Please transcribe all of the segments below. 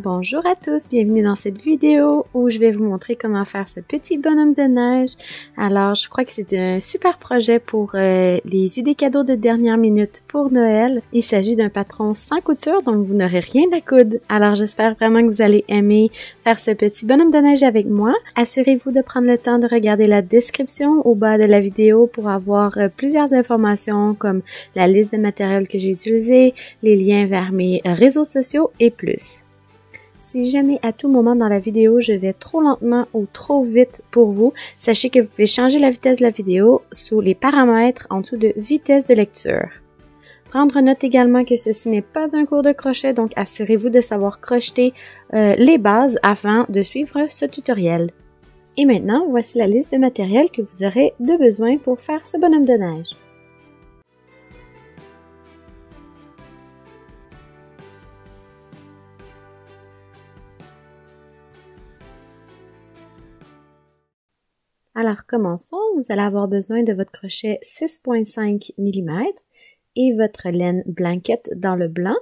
Bonjour à tous, bienvenue dans cette vidéo où je vais vous montrer comment faire ce petit bonhomme de neige. Alors je crois que c'est un super projet pour euh, les idées cadeaux de dernière minute pour Noël. Il s'agit d'un patron sans couture donc vous n'aurez rien à coudre. Alors j'espère vraiment que vous allez aimer faire ce petit bonhomme de neige avec moi. Assurez-vous de prendre le temps de regarder la description au bas de la vidéo pour avoir euh, plusieurs informations comme la liste de matériel que j'ai utilisé, les liens vers mes euh, réseaux sociaux et plus. Si jamais à tout moment dans la vidéo je vais trop lentement ou trop vite pour vous, sachez que vous pouvez changer la vitesse de la vidéo sous les paramètres en dessous de vitesse de lecture. Prendre note également que ceci n'est pas un cours de crochet, donc assurez-vous de savoir crocheter euh, les bases afin de suivre ce tutoriel. Et maintenant, voici la liste de matériel que vous aurez de besoin pour faire ce bonhomme de neige. Alors commençons, vous allez avoir besoin de votre crochet 6.5 mm et votre laine blanquette dans le blanc.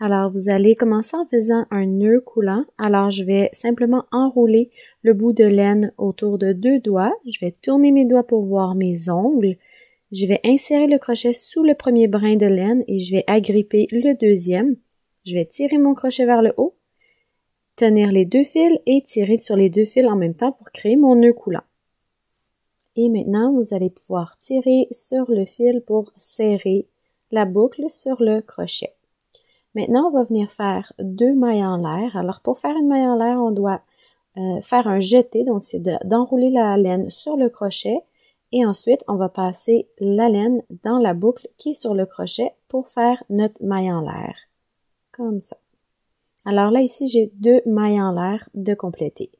Alors vous allez commencer en faisant un nœud coulant. Alors je vais simplement enrouler le bout de laine autour de deux doigts. Je vais tourner mes doigts pour voir mes ongles. Je vais insérer le crochet sous le premier brin de laine et je vais agripper le deuxième. Je vais tirer mon crochet vers le haut, tenir les deux fils et tirer sur les deux fils en même temps pour créer mon nœud coulant. Et maintenant, vous allez pouvoir tirer sur le fil pour serrer la boucle sur le crochet. Maintenant, on va venir faire deux mailles en l'air. Alors, pour faire une maille en l'air, on doit euh, faire un jeté. Donc, c'est d'enrouler la laine sur le crochet. Et ensuite, on va passer la laine dans la boucle qui est sur le crochet pour faire notre maille en l'air. Comme ça. Alors là, ici, j'ai deux mailles en l'air de compléter.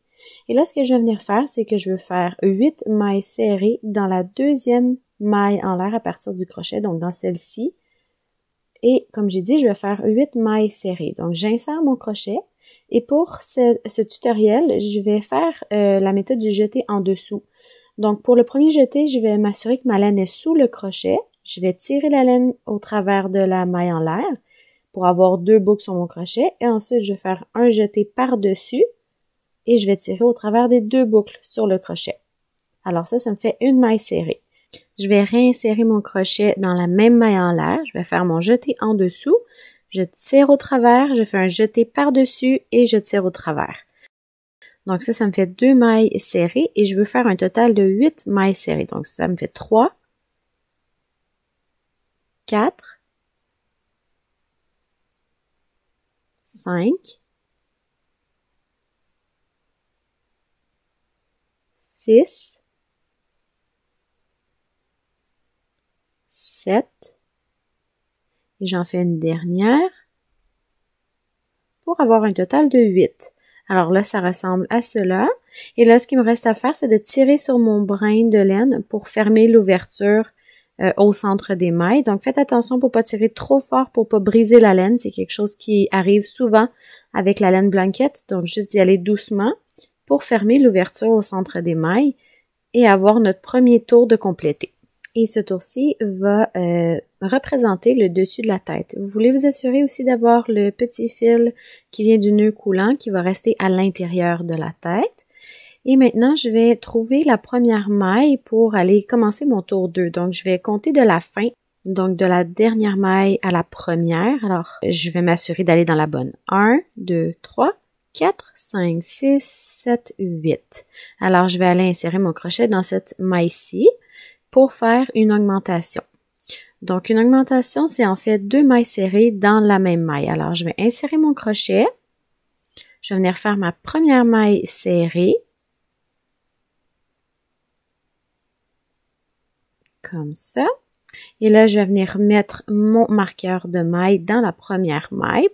Et là, ce que je vais venir faire, c'est que je vais faire 8 mailles serrées dans la deuxième maille en l'air à partir du crochet, donc dans celle-ci. Et comme j'ai dit, je vais faire 8 mailles serrées. Donc, j'insère mon crochet. Et pour ce, tutoriel, je vais faire euh, la méthode du jeté en dessous. Donc, pour le premier jeté, je vais m'assurer que ma laine est sous le crochet. Je vais tirer la laine au travers de la maille en l'air pour avoir deux boucles sur mon crochet. Et ensuite, je vais faire un jeté par-dessus et je vais tirer au travers des deux boucles sur le crochet. Alors ça, ça me fait une maille serrée. Je vais réinsérer mon crochet dans la même maille en l'air. Je vais faire mon jeté en dessous. Je tire au travers, je fais un jeté par-dessus et je tire au travers. Donc ça, ça me fait deux mailles serrées et je veux faire un total de huit mailles serrées. Donc ça me fait trois, quatre, cinq, 7 et j'en fais une dernière pour avoir un total de 8. Alors là, ça ressemble à cela. Et là, ce qui me reste à faire, c'est de tirer sur mon brin de laine pour fermer l'ouverture euh, au centre des mailles. Donc faites attention pour pas tirer trop fort pour pas briser la laine. C'est quelque chose qui arrive souvent avec la laine blanquette. Donc juste d'y aller doucement pour fermer l'ouverture au centre des mailles et avoir notre premier tour de compléter. Et ce tour-ci va euh, représenter le dessus de la tête. Vous voulez vous assurer aussi d'avoir le petit fil qui vient du nœud coulant qui va rester à l'intérieur de la tête. Et maintenant, je vais trouver la première maille pour aller commencer mon tour 2. Donc, je vais compter de la fin, donc de la dernière maille à la première. Alors, je vais m'assurer d'aller dans la bonne. 1, 2, 3. 4, 5, 6, 7, 8. Alors, je vais aller insérer mon crochet dans cette maille-ci pour faire une augmentation. Donc, une augmentation, c'est en fait deux mailles serrées dans la même maille. Alors, je vais insérer mon crochet. Je vais venir faire ma première maille serrée. Comme ça. Et là, je vais venir mettre mon marqueur de maille dans la première maille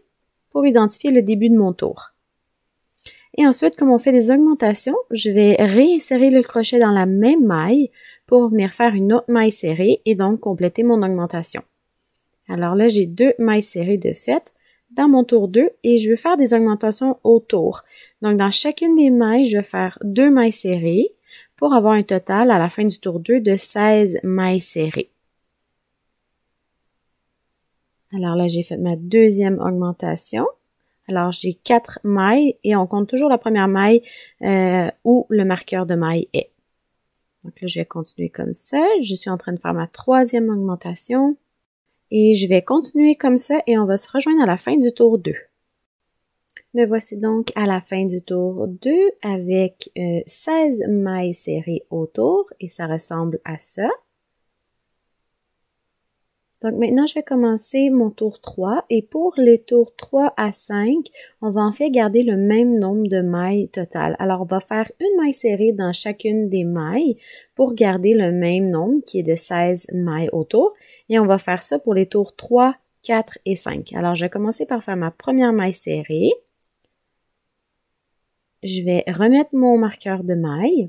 pour identifier le début de mon tour. Et ensuite, comme on fait des augmentations, je vais réinsérer le crochet dans la même maille pour venir faire une autre maille serrée et donc compléter mon augmentation. Alors là, j'ai deux mailles serrées de fait dans mon tour 2 et je vais faire des augmentations autour. Donc, dans chacune des mailles, je vais faire deux mailles serrées pour avoir un total à la fin du tour 2 de 16 mailles serrées. Alors là, j'ai fait ma deuxième augmentation. Alors j'ai quatre mailles et on compte toujours la première maille euh, où le marqueur de maille est. Donc là, je vais continuer comme ça. Je suis en train de faire ma troisième augmentation. Et je vais continuer comme ça et on va se rejoindre à la fin du tour 2. Me voici donc à la fin du tour 2 avec 16 euh, mailles serrées autour et ça ressemble à ça. Donc maintenant, je vais commencer mon tour 3 et pour les tours 3 à 5, on va en fait garder le même nombre de mailles totales. Alors, on va faire une maille serrée dans chacune des mailles pour garder le même nombre qui est de 16 mailles autour et on va faire ça pour les tours 3, 4 et 5. Alors, je vais commencer par faire ma première maille serrée. Je vais remettre mon marqueur de maille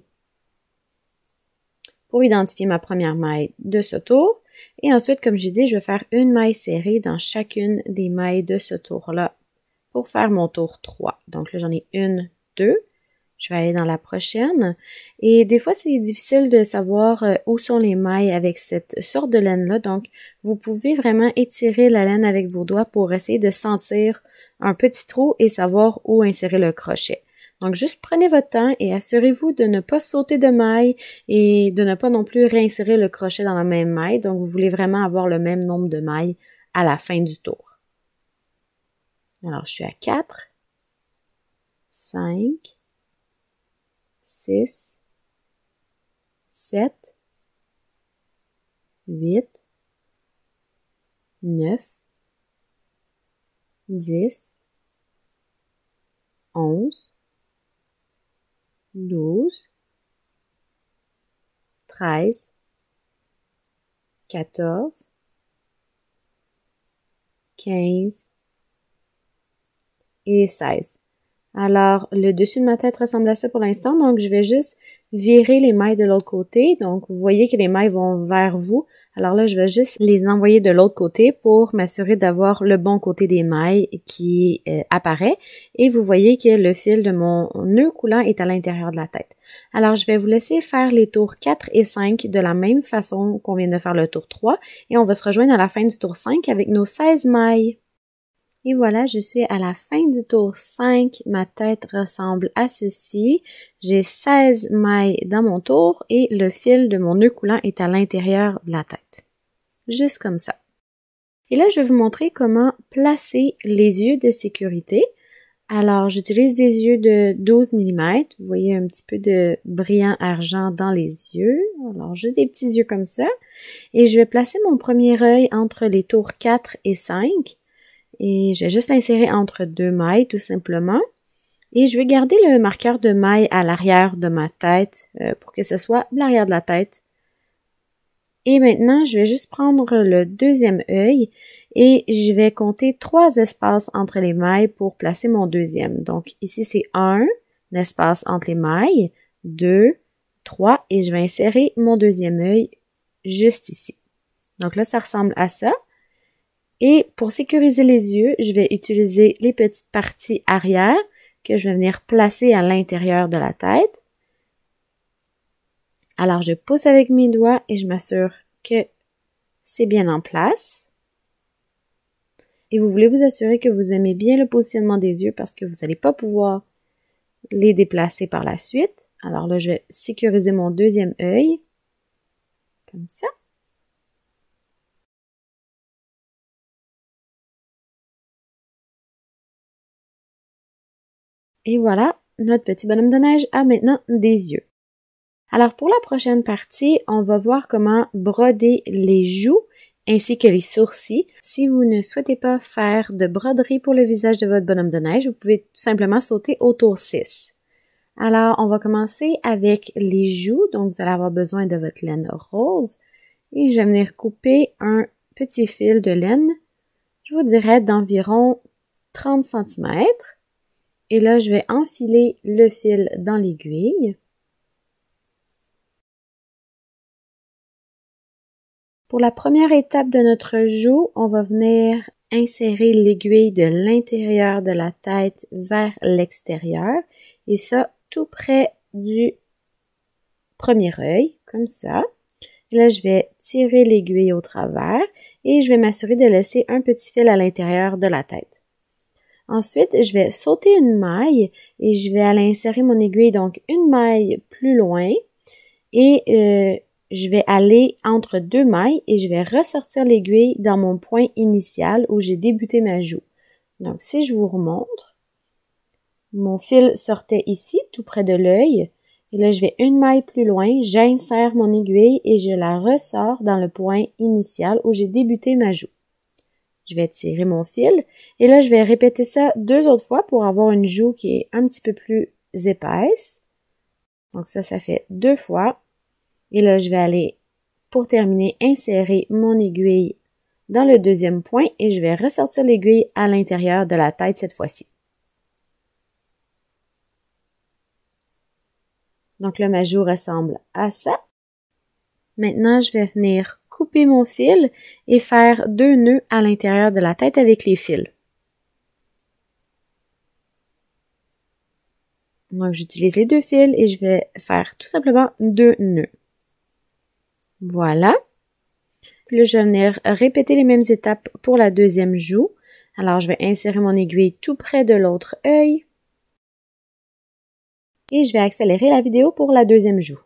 pour identifier ma première maille de ce tour. Et ensuite, comme j'ai dit, je vais faire une maille serrée dans chacune des mailles de ce tour-là pour faire mon tour 3. Donc là, j'en ai une, deux. Je vais aller dans la prochaine. Et des fois, c'est difficile de savoir euh, où sont les mailles avec cette sorte de laine-là. Donc, vous pouvez vraiment étirer la laine avec vos doigts pour essayer de sentir un petit trou et savoir où insérer le crochet. Donc juste prenez votre temps et assurez-vous de ne pas sauter de maille et de ne pas non plus réinsérer le crochet dans la même maille. Donc vous voulez vraiment avoir le même nombre de mailles à la fin du tour. Alors je suis à 4, 5, 6, 7, 8, 9, 10, 11, 12, 13, 14, 15 et 16. Alors, le dessus de ma tête ressemble à ça pour l'instant, donc je vais juste virer les mailles de l'autre côté. Donc, vous voyez que les mailles vont vers vous alors là, je vais juste les envoyer de l'autre côté pour m'assurer d'avoir le bon côté des mailles qui euh, apparaît. Et vous voyez que le fil de mon nœud coulant est à l'intérieur de la tête. Alors, je vais vous laisser faire les tours 4 et 5 de la même façon qu'on vient de faire le tour 3. Et on va se rejoindre à la fin du tour 5 avec nos 16 mailles. Et voilà, je suis à la fin du tour 5. Ma tête ressemble à ceci. J'ai 16 mailles dans mon tour et le fil de mon nœud coulant est à l'intérieur de la tête. Juste comme ça. Et là, je vais vous montrer comment placer les yeux de sécurité. Alors, j'utilise des yeux de 12 mm. Vous voyez un petit peu de brillant argent dans les yeux. Alors, juste des petits yeux comme ça. Et je vais placer mon premier œil entre les tours 4 et 5 et je vais juste l'insérer entre deux mailles tout simplement. Et je vais garder le marqueur de maille à l'arrière de ma tête euh, pour que ce soit l'arrière de la tête. Et maintenant, je vais juste prendre le deuxième œil et je vais compter trois espaces entre les mailles pour placer mon deuxième. Donc ici, c'est un, un espace entre les mailles, deux, trois, et je vais insérer mon deuxième œil juste ici. Donc là, ça ressemble à ça. Et pour sécuriser les yeux, je vais utiliser les petites parties arrière que je vais venir placer à l'intérieur de la tête. Alors je pousse avec mes doigts et je m'assure que c'est bien en place. Et vous voulez vous assurer que vous aimez bien le positionnement des yeux parce que vous n'allez pas pouvoir les déplacer par la suite. Alors là, je vais sécuriser mon deuxième œil. Comme ça. Et voilà, notre petit bonhomme de neige a maintenant des yeux. Alors pour la prochaine partie, on va voir comment broder les joues ainsi que les sourcils. Si vous ne souhaitez pas faire de broderie pour le visage de votre bonhomme de neige, vous pouvez tout simplement sauter au tour 6. Alors, on va commencer avec les joues. Donc, vous allez avoir besoin de votre laine rose. Et je vais venir couper un petit fil de laine. Je vous dirais d'environ 30 cm. Et là, je vais enfiler le fil dans l'aiguille. Pour la première étape de notre joue, on va venir insérer l'aiguille de l'intérieur de la tête vers l'extérieur et ça tout près du premier œil, comme ça. Et là, je vais tirer l'aiguille au travers et je vais m'assurer de laisser un petit fil à l'intérieur de la tête. Ensuite, je vais sauter une maille et je vais aller insérer mon aiguille, donc une maille plus loin. Et euh, je vais aller entre deux mailles et je vais ressortir l'aiguille dans mon point initial où j'ai débuté ma joue. Donc, si je vous remontre, mon fil sortait ici, tout près de l'œil. Et là, je vais une maille plus loin, j'insère mon aiguille et je la ressors dans le point initial où j'ai débuté ma joue. Je vais tirer mon fil et là, je vais répéter ça deux autres fois pour avoir une joue qui est un petit peu plus épaisse. Donc ça, ça fait deux fois. Et là, je vais aller, pour terminer, insérer mon aiguille dans le deuxième point et je vais ressortir l'aiguille à l'intérieur de la tête cette fois-ci. Donc là, ma joue ressemble à ça. Maintenant, je vais venir couper mon fil et faire deux nœuds à l'intérieur de la tête avec les fils. Donc, j'utilise les deux fils et je vais faire tout simplement deux nœuds. Voilà. Puis je vais venir répéter les mêmes étapes pour la deuxième joue. Alors, je vais insérer mon aiguille tout près de l'autre œil. Et je vais accélérer la vidéo pour la deuxième joue.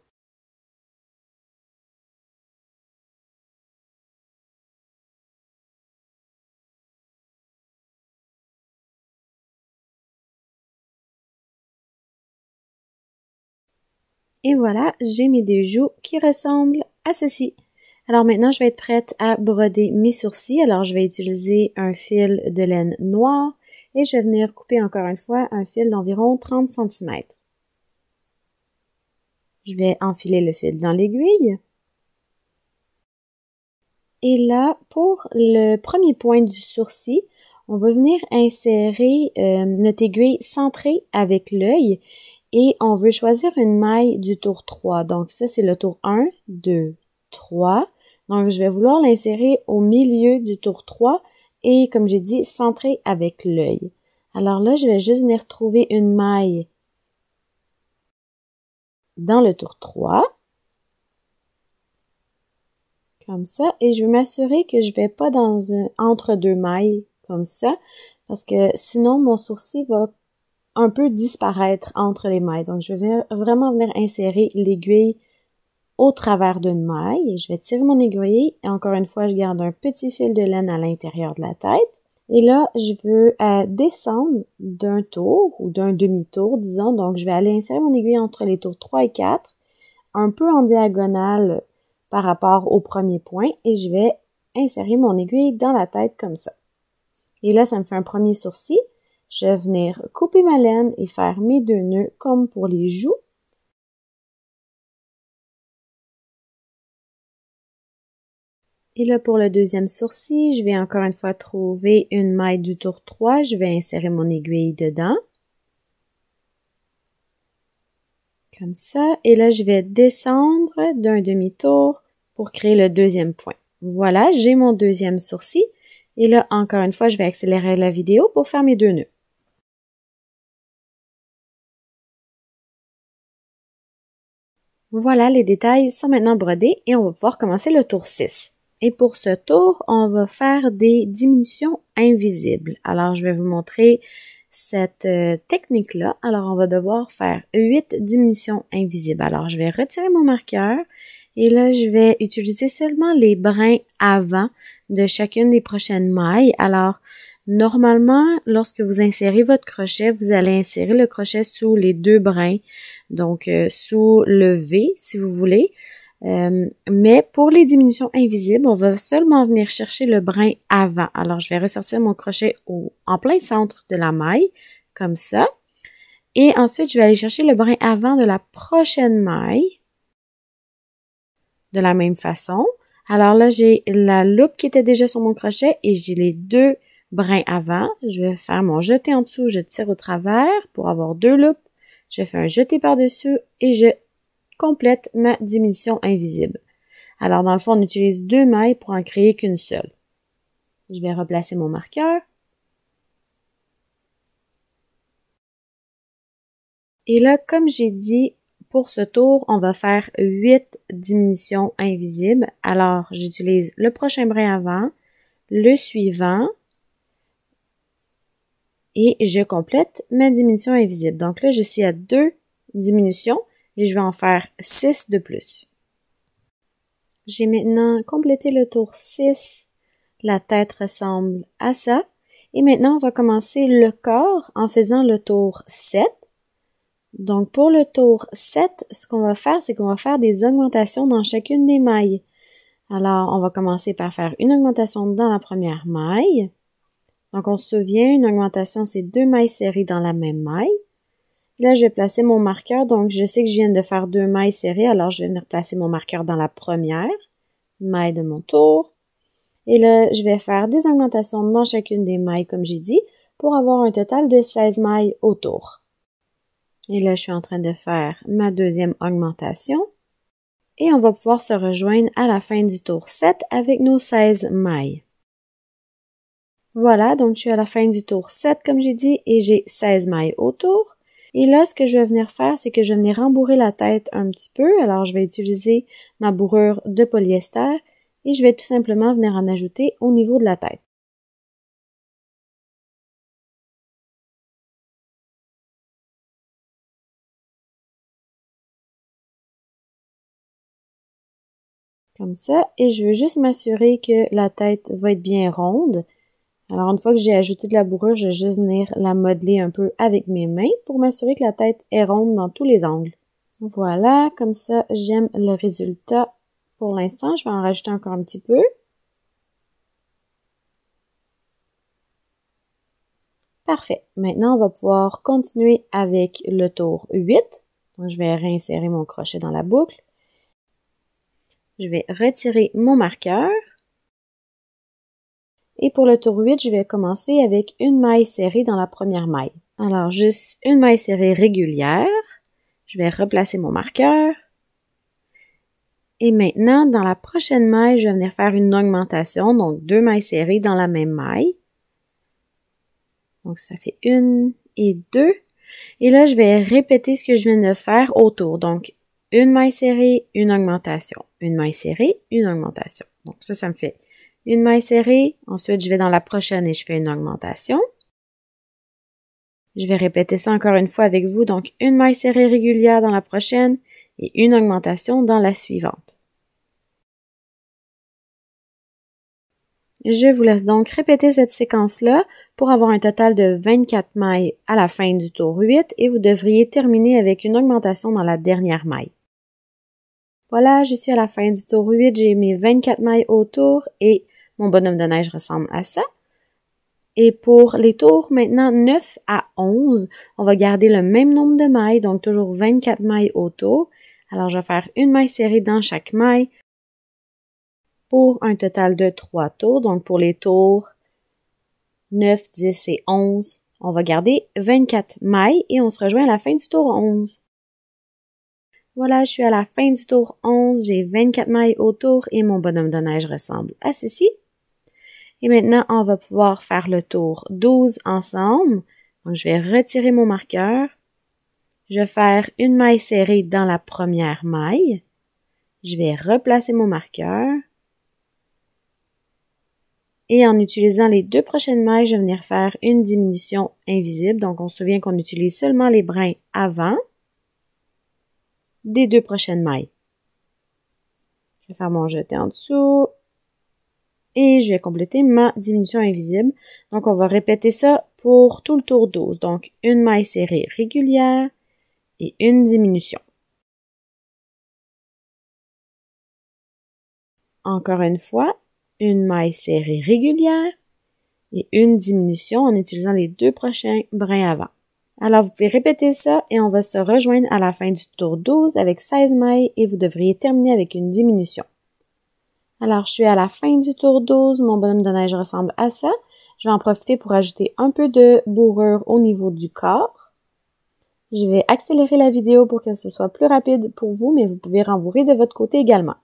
Et voilà, j'ai mes deux joues qui ressemblent à ceci. Alors maintenant, je vais être prête à broder mes sourcils. Alors, je vais utiliser un fil de laine noire et je vais venir couper encore une fois un fil d'environ 30 cm. Je vais enfiler le fil dans l'aiguille. Et là, pour le premier point du sourcil, on va venir insérer euh, notre aiguille centrée avec l'œil et on veut choisir une maille du tour 3. Donc ça, c'est le tour 1, 2, 3. Donc je vais vouloir l'insérer au milieu du tour 3 et comme j'ai dit, centrer avec l'œil. Alors là, je vais juste venir trouver une maille dans le tour 3. Comme ça. Et je vais m'assurer que je ne vais pas dans un, entre deux mailles comme ça. Parce que sinon, mon sourcil va un peu disparaître entre les mailles. Donc, je vais vraiment venir insérer l'aiguille au travers d'une maille. Je vais tirer mon aiguille et encore une fois, je garde un petit fil de laine à l'intérieur de la tête. Et là, je veux euh, descendre d'un tour ou d'un demi-tour, disons. Donc, je vais aller insérer mon aiguille entre les tours 3 et 4, un peu en diagonale par rapport au premier point, et je vais insérer mon aiguille dans la tête comme ça. Et là, ça me fait un premier sourcil. Je vais venir couper ma laine et faire mes deux nœuds comme pour les joues. Et là, pour le deuxième sourcil, je vais encore une fois trouver une maille du tour 3. Je vais insérer mon aiguille dedans. Comme ça. Et là, je vais descendre d'un demi-tour pour créer le deuxième point. Voilà, j'ai mon deuxième sourcil. Et là, encore une fois, je vais accélérer la vidéo pour faire mes deux nœuds. Voilà, les détails sont maintenant brodés et on va pouvoir commencer le tour 6. Et pour ce tour, on va faire des diminutions invisibles. Alors, je vais vous montrer cette euh, technique-là. Alors, on va devoir faire 8 diminutions invisibles. Alors, je vais retirer mon marqueur et là, je vais utiliser seulement les brins avant de chacune des prochaines mailles. Alors, Normalement, lorsque vous insérez votre crochet, vous allez insérer le crochet sous les deux brins, donc euh, sous le V si vous voulez. Euh, mais pour les diminutions invisibles, on va seulement venir chercher le brin avant. Alors, je vais ressortir mon crochet en plein centre de la maille, comme ça. Et ensuite, je vais aller chercher le brin avant de la prochaine maille, de la même façon. Alors là, j'ai la loupe qui était déjà sur mon crochet et j'ai les deux brin avant. Je vais faire mon jeté en dessous, je tire au travers pour avoir deux loupes, Je fais un jeté par-dessus et je complète ma diminution invisible. Alors, dans le fond, on utilise deux mailles pour en créer qu'une seule. Je vais replacer mon marqueur. Et là, comme j'ai dit, pour ce tour, on va faire huit diminutions invisibles. Alors, j'utilise le prochain brin avant, le suivant, et je complète ma diminution invisible. Donc là, je suis à deux diminutions et je vais en faire 6 de plus. J'ai maintenant complété le tour 6. La tête ressemble à ça. Et maintenant, on va commencer le corps en faisant le tour 7. Donc, pour le tour 7, ce qu'on va faire, c'est qu'on va faire des augmentations dans chacune des mailles. Alors, on va commencer par faire une augmentation dans la première maille. Donc, on se souvient, une augmentation, c'est deux mailles serrées dans la même maille. Là, je vais placer mon marqueur. Donc, je sais que je viens de faire deux mailles serrées, alors je vais venir placer mon marqueur dans la première maille de mon tour. Et là, je vais faire des augmentations dans chacune des mailles, comme j'ai dit, pour avoir un total de 16 mailles autour. Et là, je suis en train de faire ma deuxième augmentation. Et on va pouvoir se rejoindre à la fin du tour 7 avec nos 16 mailles. Voilà, donc je suis à la fin du tour 7, comme j'ai dit, et j'ai 16 mailles autour. Et là, ce que je vais venir faire, c'est que je vais venir rembourrer la tête un petit peu. Alors, je vais utiliser ma bourrure de polyester et je vais tout simplement venir en ajouter au niveau de la tête. Comme ça. Et je veux juste m'assurer que la tête va être bien ronde. Alors, une fois que j'ai ajouté de la bourrure, je vais juste venir la modeler un peu avec mes mains pour m'assurer que la tête est ronde dans tous les angles. Voilà, comme ça, j'aime le résultat pour l'instant. Je vais en rajouter encore un petit peu. Parfait. Maintenant, on va pouvoir continuer avec le tour 8. je vais réinsérer mon crochet dans la boucle. Je vais retirer mon marqueur. Et pour le tour 8, je vais commencer avec une maille serrée dans la première maille. Alors, juste une maille serrée régulière. Je vais replacer mon marqueur. Et maintenant, dans la prochaine maille, je vais venir faire une augmentation, donc deux mailles serrées dans la même maille. Donc, ça fait une et deux. Et là, je vais répéter ce que je viens de faire autour. Donc, une maille serrée, une augmentation. Une maille serrée, une augmentation. Donc, ça, ça me fait une maille serrée. Ensuite, je vais dans la prochaine et je fais une augmentation. Je vais répéter ça encore une fois avec vous. Donc, une maille serrée régulière dans la prochaine et une augmentation dans la suivante. Je vous laisse donc répéter cette séquence-là pour avoir un total de 24 mailles à la fin du tour 8 et vous devriez terminer avec une augmentation dans la dernière maille. Voilà, je suis à la fin du tour 8, j'ai mes 24 mailles autour et mon bonhomme de neige ressemble à ça. Et pour les tours maintenant 9 à 11, on va garder le même nombre de mailles, donc toujours 24 mailles au tour. Alors je vais faire une maille serrée dans chaque maille pour un total de 3 tours. Donc pour les tours 9, 10 et 11, on va garder 24 mailles et on se rejoint à la fin du tour 11. Voilà, je suis à la fin du tour 11, j'ai 24 mailles au tour et mon bonhomme de neige ressemble à ceci. Et maintenant, on va pouvoir faire le tour 12 ensemble. Donc, je vais retirer mon marqueur. Je vais faire une maille serrée dans la première maille. Je vais replacer mon marqueur. Et en utilisant les deux prochaines mailles, je vais venir faire une diminution invisible. Donc, on se souvient qu'on utilise seulement les brins avant des deux prochaines mailles. Je vais faire mon jeté en dessous, et je vais compléter ma diminution invisible. Donc, on va répéter ça pour tout le tour 12. Donc, une maille serrée régulière et une diminution. Encore une fois, une maille serrée régulière et une diminution en utilisant les deux prochains brins avant. Alors, vous pouvez répéter ça et on va se rejoindre à la fin du tour 12 avec 16 mailles et vous devriez terminer avec une diminution. Alors, je suis à la fin du tour 12. Mon bonhomme de neige ressemble à ça. Je vais en profiter pour ajouter un peu de bourrure au niveau du corps. Je vais accélérer la vidéo pour qu'elle se soit plus rapide pour vous, mais vous pouvez rembourrer de votre côté également.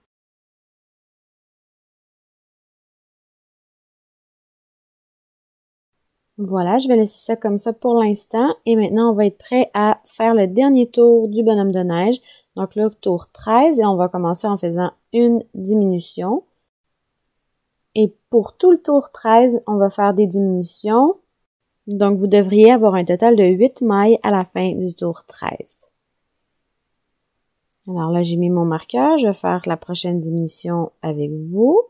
Voilà, je vais laisser ça comme ça pour l'instant. Et maintenant, on va être prêt à faire le dernier tour du bonhomme de neige donc là, tour 13, et on va commencer en faisant une diminution. Et pour tout le tour 13, on va faire des diminutions. Donc vous devriez avoir un total de 8 mailles à la fin du tour 13. Alors là, j'ai mis mon marqueur, je vais faire la prochaine diminution avec vous.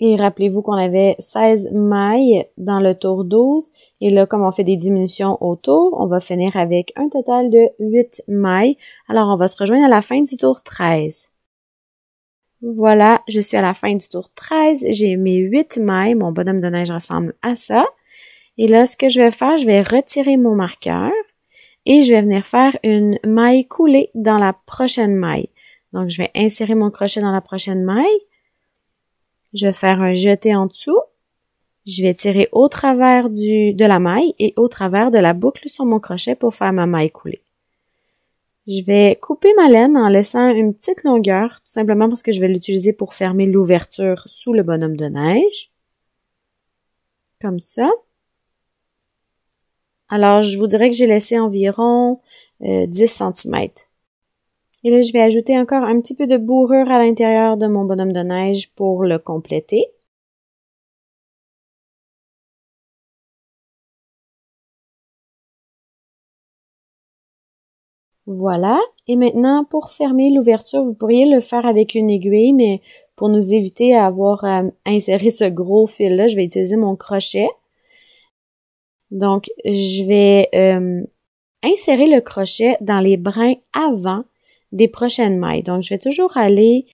Et rappelez-vous qu'on avait 16 mailles dans le tour 12. Et là, comme on fait des diminutions au tour, on va finir avec un total de 8 mailles. Alors, on va se rejoindre à la fin du tour 13. Voilà, je suis à la fin du tour 13. J'ai mes 8 mailles. Mon bonhomme de neige ressemble à ça. Et là, ce que je vais faire, je vais retirer mon marqueur et je vais venir faire une maille coulée dans la prochaine maille. Donc, je vais insérer mon crochet dans la prochaine maille je vais faire un jeté en dessous. Je vais tirer au travers du, de la maille et au travers de la boucle sur mon crochet pour faire ma maille couler. Je vais couper ma laine en laissant une petite longueur, tout simplement parce que je vais l'utiliser pour fermer l'ouverture sous le bonhomme de neige. Comme ça. Alors, je vous dirais que j'ai laissé environ 10 euh, cm et là, je vais ajouter encore un petit peu de bourrure à l'intérieur de mon bonhomme de neige pour le compléter. Voilà. Et maintenant, pour fermer l'ouverture, vous pourriez le faire avec une aiguille, mais pour nous éviter à avoir à ce gros fil-là, je vais utiliser mon crochet. Donc, je vais euh, insérer le crochet dans les brins avant des prochaines mailles. Donc, je vais toujours aller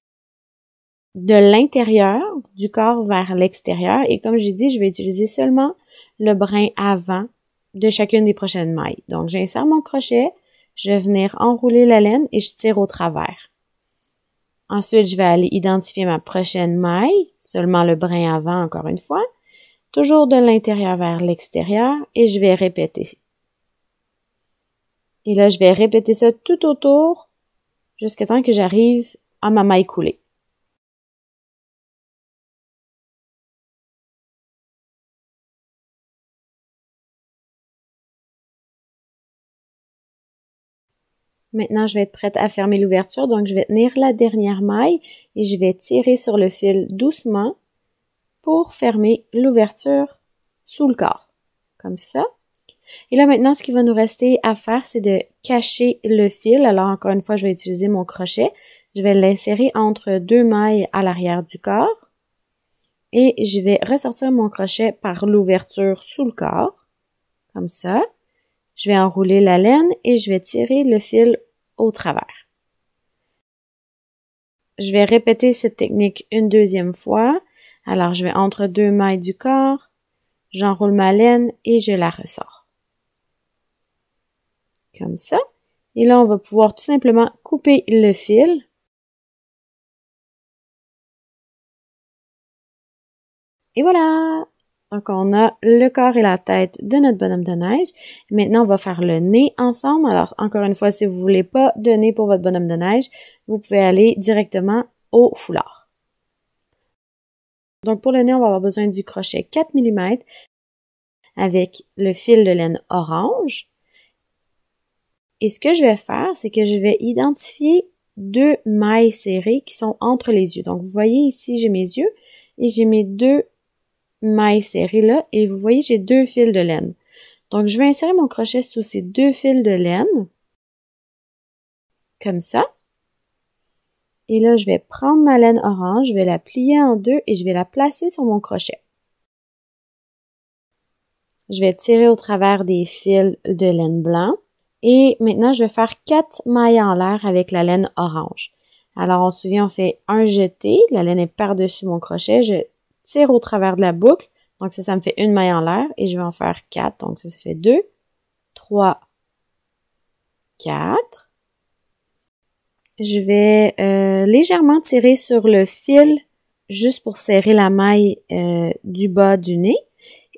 de l'intérieur du corps vers l'extérieur. Et comme j'ai dit, je vais utiliser seulement le brin avant de chacune des prochaines mailles. Donc, j'insère mon crochet, je vais venir enrouler la laine et je tire au travers. Ensuite, je vais aller identifier ma prochaine maille, seulement le brin avant encore une fois, toujours de l'intérieur vers l'extérieur et je vais répéter. Et là, je vais répéter ça tout autour jusqu'à temps que j'arrive à ma maille coulée. Maintenant, je vais être prête à fermer l'ouverture, donc je vais tenir la dernière maille et je vais tirer sur le fil doucement pour fermer l'ouverture sous le corps. Comme ça. Et là maintenant, ce qui va nous rester à faire, c'est de cacher le fil. Alors encore une fois, je vais utiliser mon crochet. Je vais l'insérer entre deux mailles à l'arrière du corps. Et je vais ressortir mon crochet par l'ouverture sous le corps, comme ça. Je vais enrouler la laine et je vais tirer le fil au travers. Je vais répéter cette technique une deuxième fois. Alors je vais entre deux mailles du corps, j'enroule ma laine et je la ressors comme ça. Et là, on va pouvoir tout simplement couper le fil. Et voilà! Donc, on a le corps et la tête de notre bonhomme de neige. Maintenant, on va faire le nez ensemble. Alors, encore une fois, si vous voulez pas de nez pour votre bonhomme de neige, vous pouvez aller directement au foulard. Donc, pour le nez, on va avoir besoin du crochet 4 mm avec le fil de laine orange. Et ce que je vais faire, c'est que je vais identifier deux mailles serrées qui sont entre les yeux. Donc, vous voyez ici, j'ai mes yeux et j'ai mes deux mailles serrées là. Et vous voyez, j'ai deux fils de laine. Donc, je vais insérer mon crochet sous ces deux fils de laine. Comme ça. Et là, je vais prendre ma laine orange, je vais la plier en deux et je vais la placer sur mon crochet. Je vais tirer au travers des fils de laine blanc. Et maintenant, je vais faire quatre mailles en l'air avec la laine orange. Alors, on se souvient, on fait un jeté, la laine est par-dessus mon crochet, je tire au travers de la boucle, donc ça, ça me fait une maille en l'air, et je vais en faire quatre, donc ça, ça fait deux, trois, quatre. Je vais euh, légèrement tirer sur le fil juste pour serrer la maille euh, du bas du nez.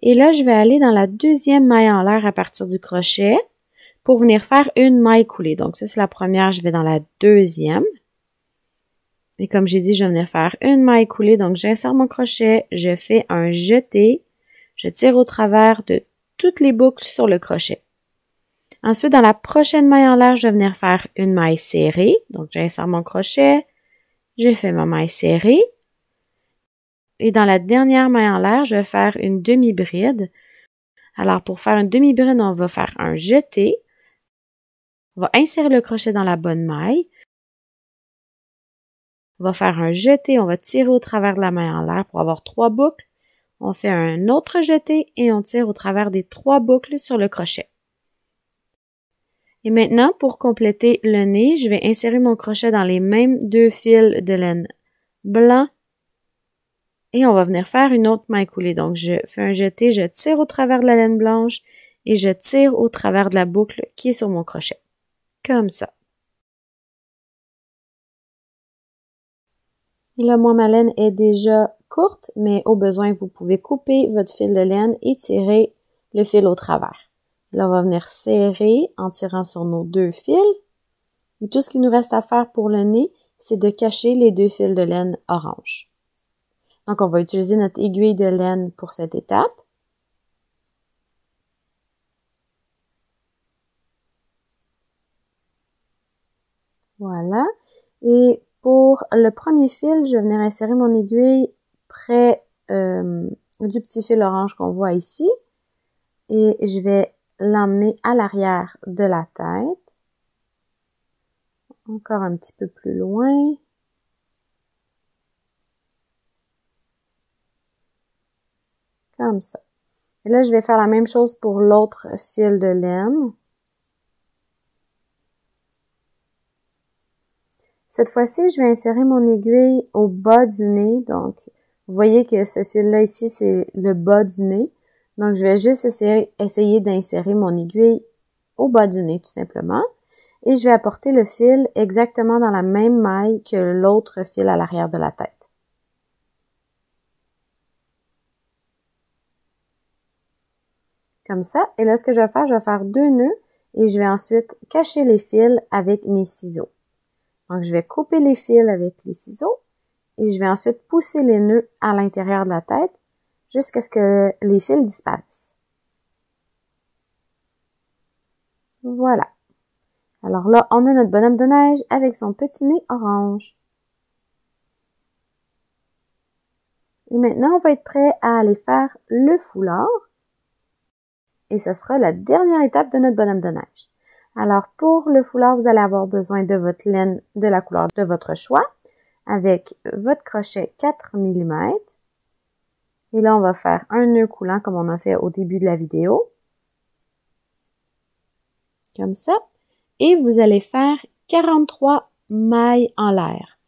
Et là, je vais aller dans la deuxième maille en l'air à partir du crochet pour venir faire une maille coulée. Donc ça, c'est la première, je vais dans la deuxième. Et comme j'ai dit, je vais venir faire une maille coulée. Donc j'insère mon crochet, je fais un jeté, je tire au travers de toutes les boucles sur le crochet. Ensuite, dans la prochaine maille en l'air, je vais venir faire une maille serrée. Donc j'insère mon crochet, je fais ma maille serrée. Et dans la dernière maille en l'air, je vais faire une demi-bride. Alors pour faire une demi-bride, on va faire un jeté, on va insérer le crochet dans la bonne maille. On va faire un jeté, on va tirer au travers de la maille en l'air pour avoir trois boucles. On fait un autre jeté et on tire au travers des trois boucles sur le crochet. Et maintenant, pour compléter le nez, je vais insérer mon crochet dans les mêmes deux fils de laine blanc. Et on va venir faire une autre maille coulée. Donc, je fais un jeté, je tire au travers de la laine blanche et je tire au travers de la boucle qui est sur mon crochet. Comme ça. Et là, moi, ma laine est déjà courte, mais au besoin, vous pouvez couper votre fil de laine et tirer le fil au travers. Là, on va venir serrer en tirant sur nos deux fils. Et tout ce qu'il nous reste à faire pour le nez, c'est de cacher les deux fils de laine orange. Donc, on va utiliser notre aiguille de laine pour cette étape. Voilà. Et pour le premier fil, je vais venir insérer mon aiguille près euh, du petit fil orange qu'on voit ici. Et je vais l'emmener à l'arrière de la tête. Encore un petit peu plus loin. Comme ça. Et là, je vais faire la même chose pour l'autre fil de laine. Cette fois-ci, je vais insérer mon aiguille au bas du nez. Donc, vous voyez que ce fil-là ici, c'est le bas du nez. Donc, je vais juste essayer, d'insérer mon aiguille au bas du nez, tout simplement. Et je vais apporter le fil exactement dans la même maille que l'autre fil à l'arrière de la tête. Comme ça. Et là, ce que je vais faire, je vais faire deux nœuds et je vais ensuite cacher les fils avec mes ciseaux. Donc, je vais couper les fils avec les ciseaux et je vais ensuite pousser les nœuds à l'intérieur de la tête jusqu'à ce que les fils disparaissent. Voilà. Alors là, on a notre bonhomme de neige avec son petit nez orange. Et maintenant, on va être prêt à aller faire le foulard. Et ce sera la dernière étape de notre bonhomme de neige. Alors, pour le foulard, vous allez avoir besoin de votre laine de la couleur de votre choix avec votre crochet 4 mm. Et là, on va faire un nœud coulant comme on a fait au début de la vidéo. Comme ça. Et vous allez faire 43 mailles en l'air.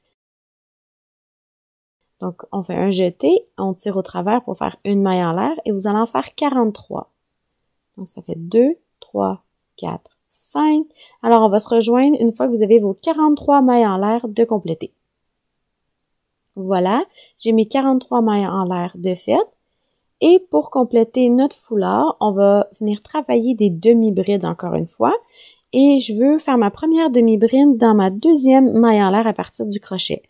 Donc, on fait un jeté, on tire au travers pour faire une maille en l'air et vous allez en faire 43. Donc, ça fait 2, 3, 4, 5. Alors, on va se rejoindre une fois que vous avez vos 43 mailles en l'air de compléter. Voilà, j'ai mes 43 mailles en l'air de fait. Et pour compléter notre foulard, on va venir travailler des demi-brides encore une fois. Et je veux faire ma première demi-bride dans ma deuxième maille en l'air à partir du crochet.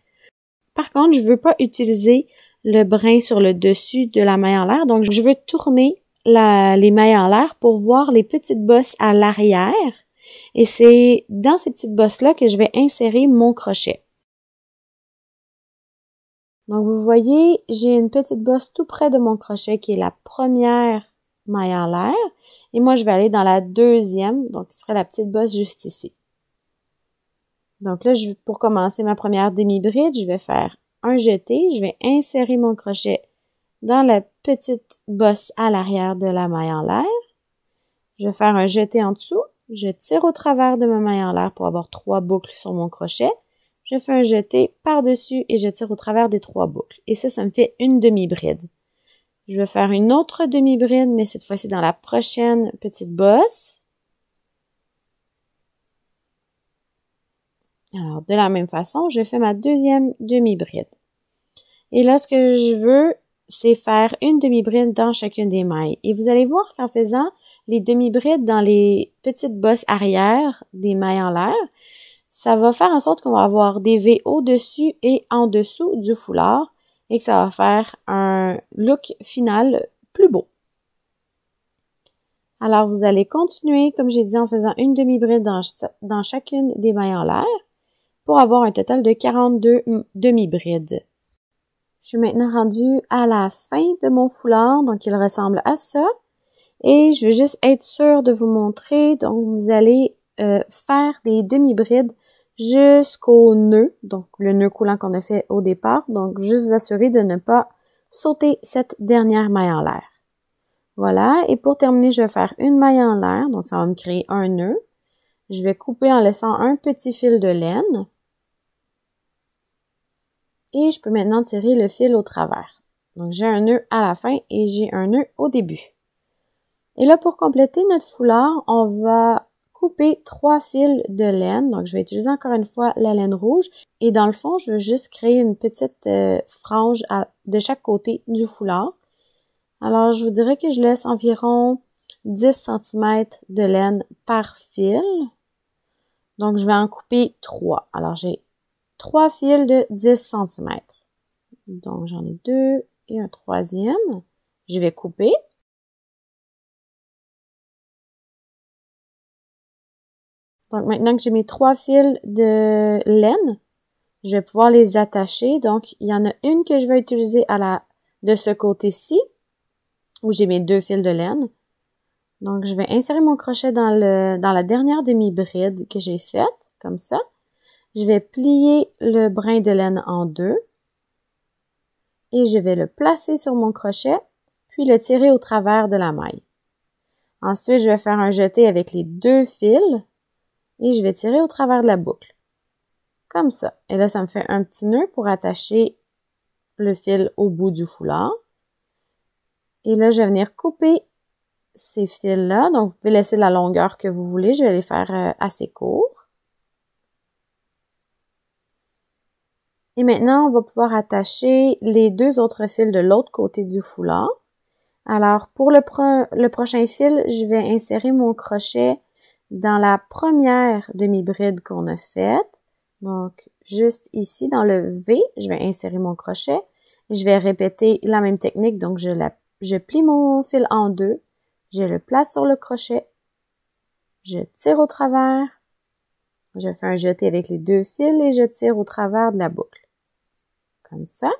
Par contre, je ne veux pas utiliser le brin sur le dessus de la maille en l'air, donc je veux tourner les mailles en l'air pour voir les petites bosses à l'arrière. Et c'est dans ces petites bosses-là que je vais insérer mon crochet. Donc vous voyez, j'ai une petite bosse tout près de mon crochet qui est la première maille en l'air. Et moi, je vais aller dans la deuxième, donc ce serait la petite bosse juste ici. Donc là, je, pour commencer ma première demi-bride, je vais faire un jeté, je vais insérer mon crochet dans la petite bosse à l'arrière de la maille en l'air. Je vais faire un jeté en dessous. Je tire au travers de ma maille en l'air pour avoir trois boucles sur mon crochet. Je fais un jeté par-dessus et je tire au travers des trois boucles. Et ça, ça me fait une demi-bride. Je vais faire une autre demi-bride, mais cette fois-ci dans la prochaine petite bosse. Alors, de la même façon, je fais ma deuxième demi-bride. Et là, ce que je veux, c'est faire une demi-bride dans chacune des mailles. Et vous allez voir qu'en faisant les demi-brides dans les petites bosses arrière des mailles en l'air, ça va faire en sorte qu'on va avoir des V au-dessus et en dessous du foulard et que ça va faire un look final plus beau. Alors, vous allez continuer, comme j'ai dit, en faisant une demi-bride dans, dans, chacune des mailles en l'air pour avoir un total de 42 demi-brides. Je suis maintenant rendue à la fin de mon foulard, donc il ressemble à ça. Et je vais juste être sûre de vous montrer. Donc, vous allez euh, faire des demi-brides jusqu'au nœud, donc le nœud coulant qu'on a fait au départ. Donc, juste vous assurer de ne pas sauter cette dernière maille en l'air. Voilà. Et pour terminer, je vais faire une maille en l'air. Donc, ça va me créer un nœud. Je vais couper en laissant un petit fil de laine et je peux maintenant tirer le fil au travers. Donc j'ai un nœud à la fin et j'ai un nœud au début. Et là, pour compléter notre foulard, on va couper trois fils de laine. Donc, je vais utiliser encore une fois la laine rouge. Et dans le fond, je veux juste créer une petite euh, frange de chaque côté du foulard. Alors, je vous dirais que je laisse environ 10 cm de laine par fil. Donc, je vais en couper trois. Alors, j'ai trois fils de 10 cm. Donc j'en ai deux et un troisième. Je vais couper. Donc maintenant que j'ai mes trois fils de laine, je vais pouvoir les attacher. Donc il y en a une que je vais utiliser à la de ce côté-ci où j'ai mes deux fils de laine. Donc je vais insérer mon crochet dans le dans la dernière demi-bride que j'ai faite comme ça. Je vais plier le brin de laine en deux et je vais le placer sur mon crochet, puis le tirer au travers de la maille. Ensuite, je vais faire un jeté avec les deux fils et je vais tirer au travers de la boucle. Comme ça. Et là, ça me fait un petit nœud pour attacher le fil au bout du foulard. Et là, je vais venir couper ces fils-là. Donc, vous pouvez laisser la longueur que vous voulez. Je vais les faire euh, assez courts. Et maintenant, on va pouvoir attacher les deux autres fils de l'autre côté du foulard. Alors, pour le, le, prochain fil, je vais insérer mon crochet dans la première demi-bride qu'on a faite. Donc, juste ici, dans le V, je vais insérer mon crochet. Je vais répéter la même technique, donc je, je plie mon fil en deux, je le place sur le crochet, je tire au travers, je fais un jeté avec les deux fils et je tire au travers de la boucle comme ça.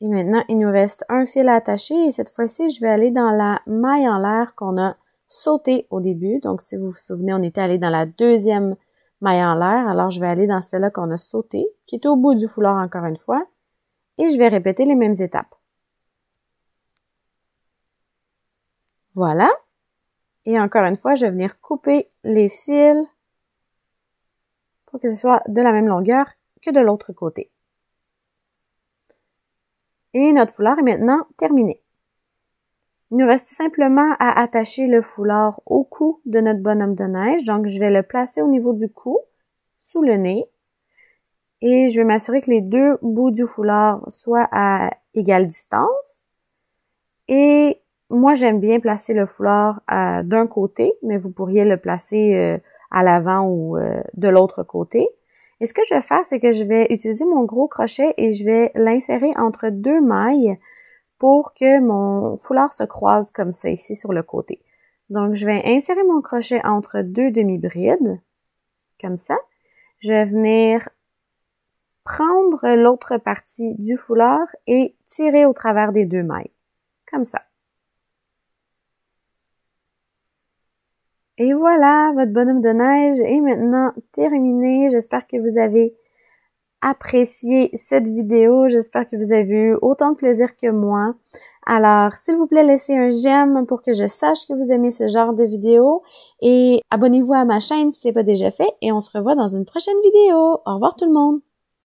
Et maintenant, il nous reste un fil à attacher et cette fois-ci, je vais aller dans la maille en l'air qu'on a sautée au début. Donc, si vous vous souvenez, on était allé dans la deuxième maille en l'air. Alors, je vais aller dans celle-là qu'on a sautée, qui est au bout du foulard encore une fois. Et je vais répéter les mêmes étapes. Voilà. Et encore une fois, je vais venir couper les fils pour que ce soit de la même longueur que de l'autre côté. Et notre foulard est maintenant terminé. Il nous reste simplement à attacher le foulard au cou de notre bonhomme de neige. Donc, je vais le placer au niveau du cou, sous le nez. Et je vais m'assurer que les deux bouts du foulard soient à égale distance. Et moi, j'aime bien placer le foulard euh, d'un côté, mais vous pourriez le placer euh, à l'avant ou euh, de l'autre côté. Et ce que je vais faire, c'est que je vais utiliser mon gros crochet et je vais l'insérer entre deux mailles pour que mon foulard se croise comme ça ici sur le côté. Donc, je vais insérer mon crochet entre deux demi-brides, comme ça. Je vais venir prendre l'autre partie du foulard et tirer au travers des deux mailles, comme ça. Et voilà, votre bonhomme de neige est maintenant terminé. J'espère que vous avez apprécié cette vidéo. J'espère que vous avez eu autant de plaisir que moi. Alors, s'il vous plaît, laissez un j'aime pour que je sache que vous aimez ce genre de vidéo et abonnez-vous à ma chaîne si ce n'est pas déjà fait et on se revoit dans une prochaine vidéo. Au revoir tout le monde!